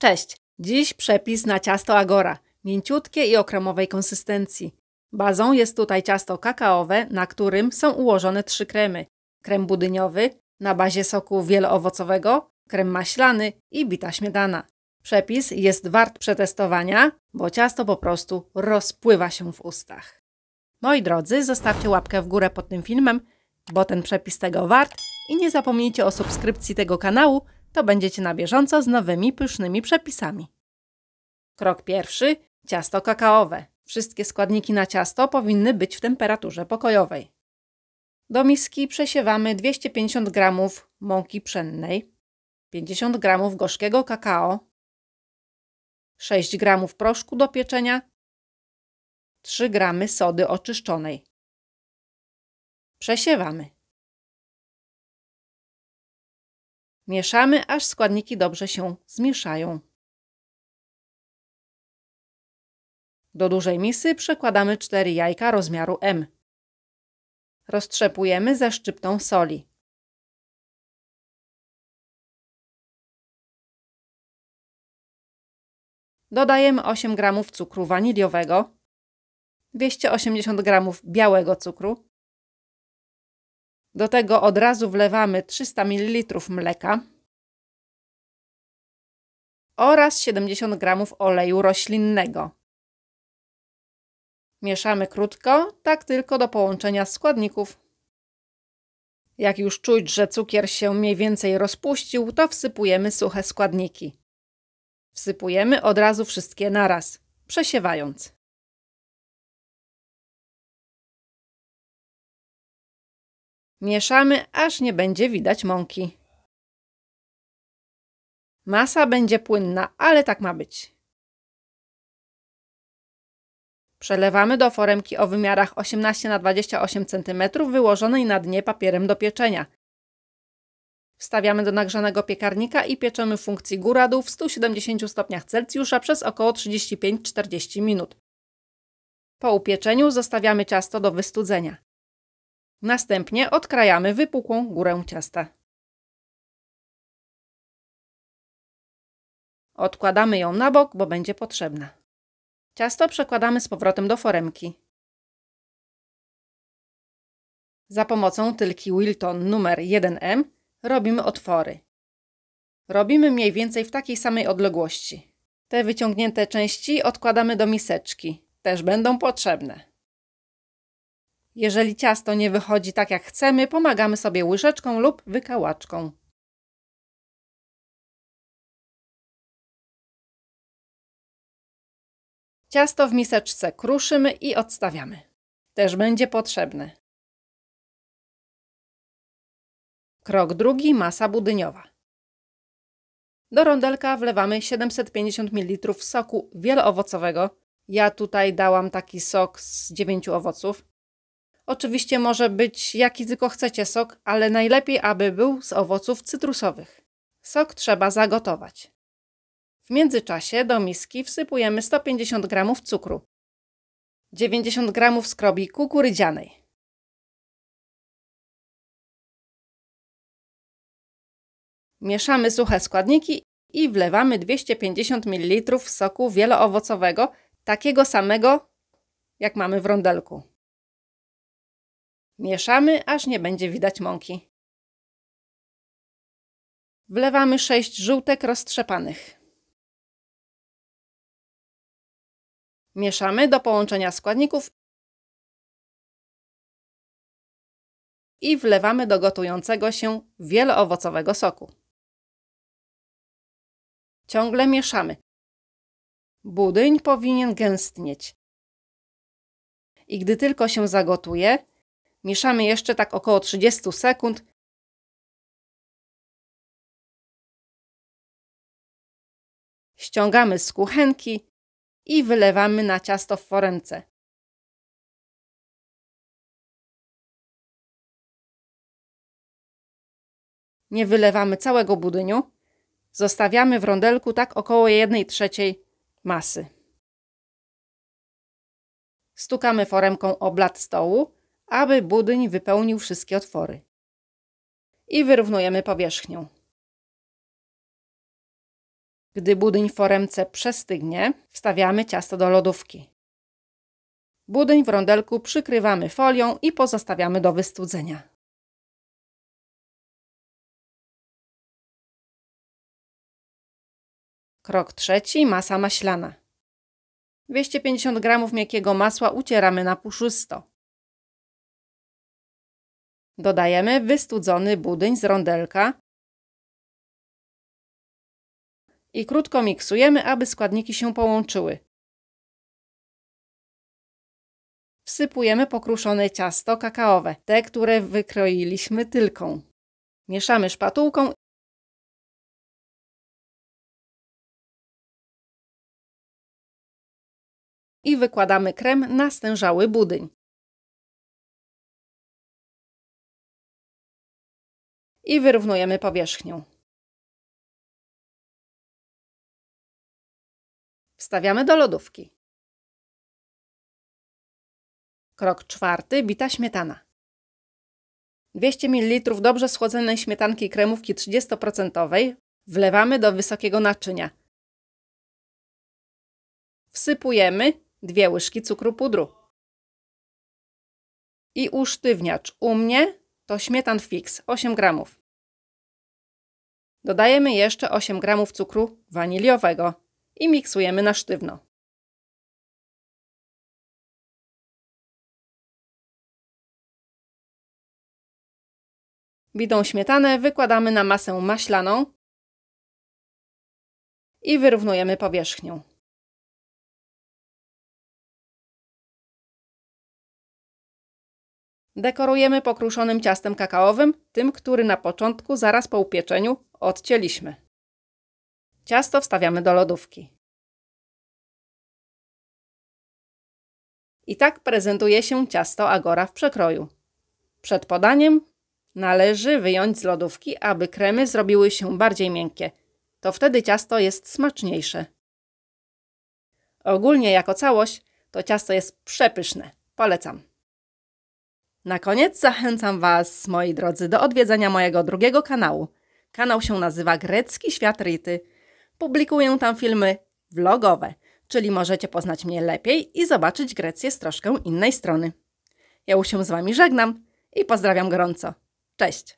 Cześć! Dziś przepis na ciasto Agora, mięciutkie i o kremowej konsystencji. Bazą jest tutaj ciasto kakaowe, na którym są ułożone trzy kremy. Krem budyniowy na bazie soku wieloowocowego, krem maślany i bita śmietana. Przepis jest wart przetestowania, bo ciasto po prostu rozpływa się w ustach. Moi drodzy, zostawcie łapkę w górę pod tym filmem, bo ten przepis tego wart i nie zapomnijcie o subskrypcji tego kanału, to będziecie na bieżąco z nowymi pysznymi przepisami. Krok pierwszy: ciasto kakaowe. Wszystkie składniki na ciasto powinny być w temperaturze pokojowej. Do miski przesiewamy 250 g mąki pszennej, 50 g gorzkiego kakao, 6 g proszku do pieczenia, 3 g sody oczyszczonej. Przesiewamy. Mieszamy, aż składniki dobrze się zmieszają. Do dużej misy przekładamy 4 jajka rozmiaru M. Roztrzepujemy ze szczyptą soli. Dodajemy 8 g cukru waniliowego, 280 g białego cukru, do tego od razu wlewamy 300 ml mleka oraz 70 g oleju roślinnego. Mieszamy krótko, tak tylko do połączenia składników. Jak już czuć, że cukier się mniej więcej rozpuścił, to wsypujemy suche składniki. Wsypujemy od razu wszystkie naraz, przesiewając. Mieszamy, aż nie będzie widać mąki. Masa będzie płynna, ale tak ma być. Przelewamy do foremki o wymiarach 18 na 28 cm wyłożonej na dnie papierem do pieczenia. Wstawiamy do nagrzanego piekarnika i pieczemy w funkcji góra-dół w 170 stopniach Celsjusza przez około 35-40 minut. Po upieczeniu zostawiamy ciasto do wystudzenia. Następnie odkrajamy wypukłą górę ciasta. Odkładamy ją na bok, bo będzie potrzebna. Ciasto przekładamy z powrotem do foremki. Za pomocą tylki Wilton numer 1M robimy otwory. Robimy mniej więcej w takiej samej odległości. Te wyciągnięte części odkładamy do miseczki. Też będą potrzebne. Jeżeli ciasto nie wychodzi tak jak chcemy, pomagamy sobie łyżeczką lub wykałaczką. Ciasto w miseczce kruszymy i odstawiamy. Też będzie potrzebne. Krok drugi masa budyniowa. Do rondelka wlewamy 750 ml soku wieloowocowego. Ja tutaj dałam taki sok z 9 owoców. Oczywiście może być jaki tylko chcecie sok, ale najlepiej, aby był z owoców cytrusowych. Sok trzeba zagotować. W międzyczasie do miski wsypujemy 150 g cukru, 90 g skrobi kukurydzianej, Mieszamy suche składniki i wlewamy 250 ml soku wieloowocowego, takiego samego jak mamy w rondelku. Mieszamy, aż nie będzie widać mąki. Wlewamy 6 żółtek roztrzepanych. Mieszamy do połączenia składników i wlewamy do gotującego się wieloowocowego soku. Ciągle mieszamy. Budyń powinien gęstnieć. I gdy tylko się zagotuje, Mieszamy jeszcze tak około 30 sekund. Ściągamy z kuchenki i wylewamy na ciasto w foremce. Nie wylewamy całego budyniu. Zostawiamy w rondelku tak około 1 trzeciej masy. Stukamy foremką o blat stołu aby budyń wypełnił wszystkie otwory. I wyrównujemy powierzchnią. Gdy budyń w foremce przestygnie, wstawiamy ciasto do lodówki. Budyń w rondelku przykrywamy folią i pozostawiamy do wystudzenia. Krok trzeci masa maślana. 250 g miękkiego masła ucieramy na puszysto. Dodajemy wystudzony budyń z rondelka i krótko miksujemy, aby składniki się połączyły. Wsypujemy pokruszone ciasto kakaowe, te, które wykroiliśmy tylką. Mieszamy szpatułką i wykładamy krem na stężały budyń. i wyrównujemy powierzchnię. Wstawiamy do lodówki. Krok czwarty, bita śmietana. 200 ml dobrze schłodzonej śmietanki kremówki 30% wlewamy do wysokiego naczynia. Wsypujemy dwie łyżki cukru pudru. I usztywniacz u mnie to śmietan fix 8 gramów. Dodajemy jeszcze 8 gramów cukru waniliowego i miksujemy na sztywno. Bidą śmietanę wykładamy na masę maślaną i wyrównujemy powierzchnią. Dekorujemy pokruszonym ciastem kakaowym, tym, który na początku, zaraz po upieczeniu, odcięliśmy. Ciasto wstawiamy do lodówki. I tak prezentuje się ciasto Agora w przekroju. Przed podaniem należy wyjąć z lodówki, aby kremy zrobiły się bardziej miękkie. To wtedy ciasto jest smaczniejsze. Ogólnie jako całość to ciasto jest przepyszne. Polecam. Na koniec zachęcam Was, moi drodzy, do odwiedzenia mojego drugiego kanału. Kanał się nazywa Grecki Świat Rity. Publikuję tam filmy vlogowe, czyli możecie poznać mnie lepiej i zobaczyć Grecję z troszkę innej strony. Ja już się z Wami żegnam i pozdrawiam gorąco. Cześć!